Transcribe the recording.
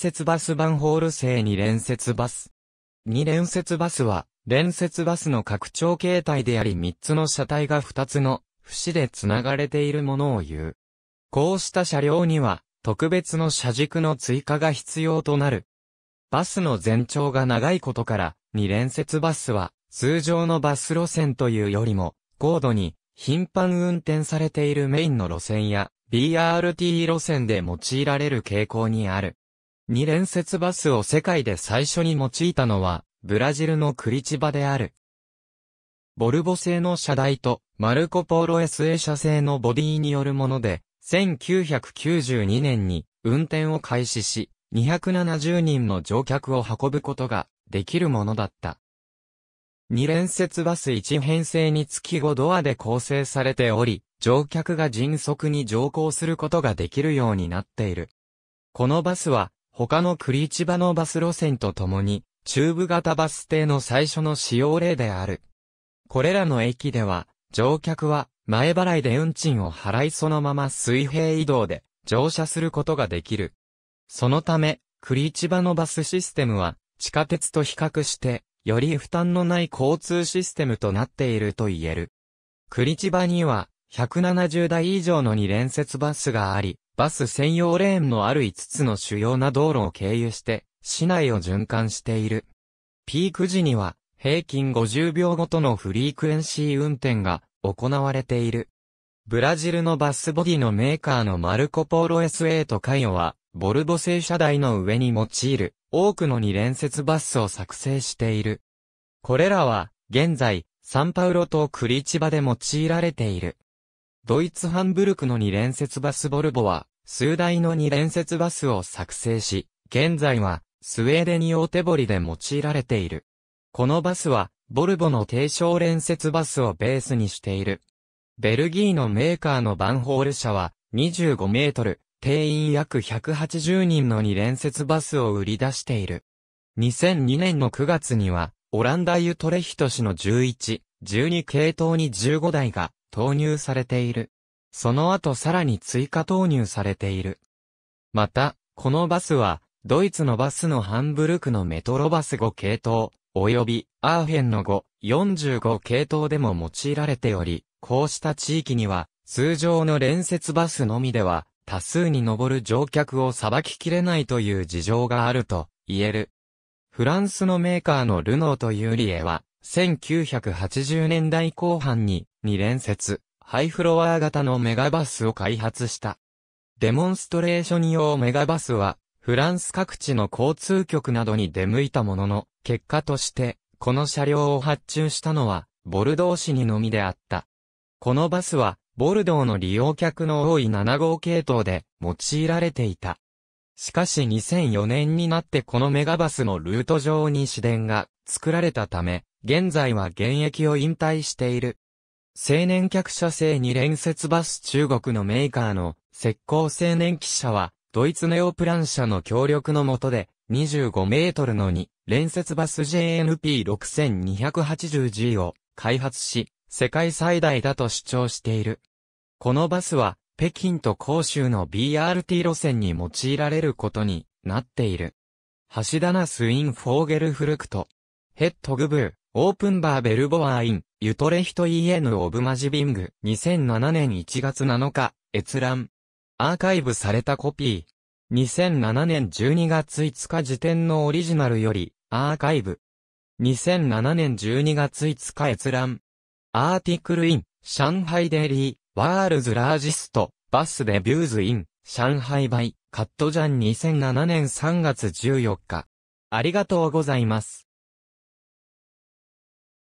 接バスバンホール製2連接バス。二連接バスは、連接バスの拡張形態であり3つの車体が2つの節で繋がれているものを言う。こうした車両には、特別の車軸の追加が必要となる。バスの全長が長いことから、二連接バスは、通常のバス路線というよりも、高度に、頻繁運転されているメインの路線や、BRT 路線で用いられる傾向にある。二連節バスを世界で最初に用いたのは、ブラジルのクリチバである。ボルボ製の車台と、マルコ・ポーロ SA 社製のボディによるもので、1992年に運転を開始し、270人の乗客を運ぶことができるものだった。二連節バス一編成につき5ドアで構成されており、乗客が迅速に乗降することができるようになっている。このバスは他のクリチバのバス路線とともに、中部型バス停の最初の使用例である。これらの駅では、乗客は前払いで運賃を払いそのまま水平移動で乗車することができる。そのため、クリチバのバスシステムは地下鉄と比較してより負担のない交通システムとなっていると言える。クリチバには170台以上の2連節バスがあり、バス専用レーンのある5つの主要な道路を経由して、市内を循環している。ピーク時には、平均50秒ごとのフリークエンシー運転が行われている。ブラジルのバスボディのメーカーのマルコポーロ SA とカイオは、ボルボ製車台の上に用いる多くの2連節バスを作成している。これらは、現在、サンパウロとクリチバで用いられている。ドイツハンブルクの2連節バスボルボは、数台の2連節バスを作成し、現在は、スウェーデンテ手堀で用いられている。このバスは、ボルボの低床連接バスをベースにしている。ベルギーのメーカーのバンホール社は、25メートル、定員約180人の2連接バスを売り出している。2002年の9月には、オランダユトレヒト市の11、12系統に15台が投入されている。その後さらに追加投入されている。また、このバスは、ドイツのバスのハンブルクのメトロバス5系統、及びアーヘンの5、45系統でも用いられており、こうした地域には、通常の連接バスのみでは、多数に上る乗客をさばききれないという事情があると言える。フランスのメーカーのルノーというリエは、1980年代後半に2連接、ハイフロア型のメガバスを開発した。デモンストレーション用メガバスは、フランス各地の交通局などに出向いたものの、結果として、この車両を発注したのは、ボルドー市にのみであった。このバスは、ボルドーの利用客の多い7号系統で用いられていた。しかし2004年になってこのメガバスのルート上に市電が作られたため、現在は現役を引退している。青年客車製に連接バス中国のメーカーの石膏青年汽車は、ドイツネオプラン社の協力の下で、25メートルの2連接バス JNP6280G を開発し、世界最大だと主張している。このバスは、北京と広州の BRT 路線に用いられることになっている。橋田ナスインフォーゲルフルクト。ヘッドグブー。オープンバーベルボアーイン、ユトレヒト EN オブマジビング、2007年1月7日、閲覧。アーカイブされたコピー。2007年12月5日時点のオリジナルより、アーカイブ。2007年12月5日閲覧。アーティクルイン、上海デリー、ワールズラージスト、バスデビューズイン、上海バイ、カットジャン2007年3月14日。ありがとうございます。